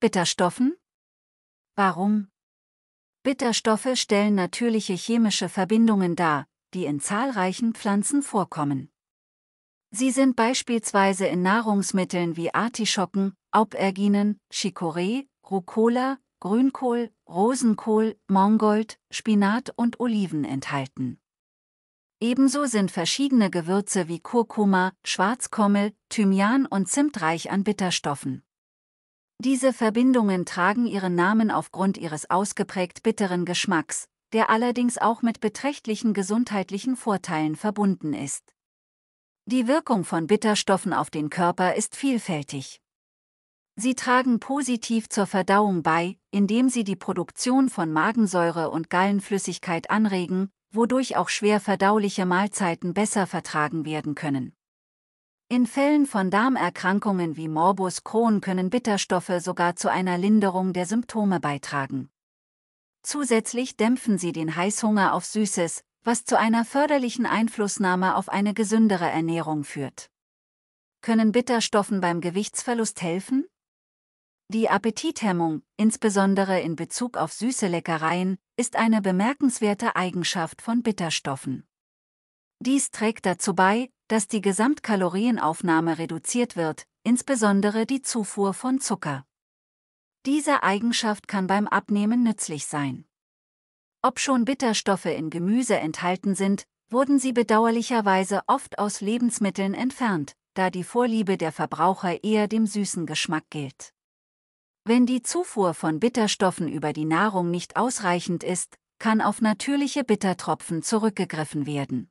Bitterstoffen? Warum? Bitterstoffe stellen natürliche chemische Verbindungen dar, die in zahlreichen Pflanzen vorkommen. Sie sind beispielsweise in Nahrungsmitteln wie Artischocken, Auberginen, Chicorée, Rucola, Grünkohl, Rosenkohl, Mangold, Spinat und Oliven enthalten. Ebenso sind verschiedene Gewürze wie Kurkuma, Schwarzkommel, Thymian und Zimt reich an Bitterstoffen. Diese Verbindungen tragen ihren Namen aufgrund ihres ausgeprägt bitteren Geschmacks, der allerdings auch mit beträchtlichen gesundheitlichen Vorteilen verbunden ist. Die Wirkung von Bitterstoffen auf den Körper ist vielfältig. Sie tragen positiv zur Verdauung bei, indem sie die Produktion von Magensäure und Gallenflüssigkeit anregen, wodurch auch schwer verdauliche Mahlzeiten besser vertragen werden können. In Fällen von Darmerkrankungen wie Morbus Crohn können Bitterstoffe sogar zu einer Linderung der Symptome beitragen. Zusätzlich dämpfen sie den Heißhunger auf Süßes, was zu einer förderlichen Einflussnahme auf eine gesündere Ernährung führt. Können Bitterstoffen beim Gewichtsverlust helfen? Die Appetithemmung, insbesondere in Bezug auf süße Leckereien, ist eine bemerkenswerte Eigenschaft von Bitterstoffen. Dies trägt dazu bei, dass die Gesamtkalorienaufnahme reduziert wird, insbesondere die Zufuhr von Zucker. Diese Eigenschaft kann beim Abnehmen nützlich sein. Ob schon Bitterstoffe in Gemüse enthalten sind, wurden sie bedauerlicherweise oft aus Lebensmitteln entfernt, da die Vorliebe der Verbraucher eher dem süßen Geschmack gilt. Wenn die Zufuhr von Bitterstoffen über die Nahrung nicht ausreichend ist, kann auf natürliche Bittertropfen zurückgegriffen werden.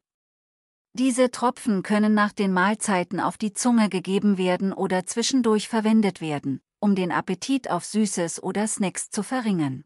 Diese Tropfen können nach den Mahlzeiten auf die Zunge gegeben werden oder zwischendurch verwendet werden, um den Appetit auf Süßes oder Snacks zu verringern.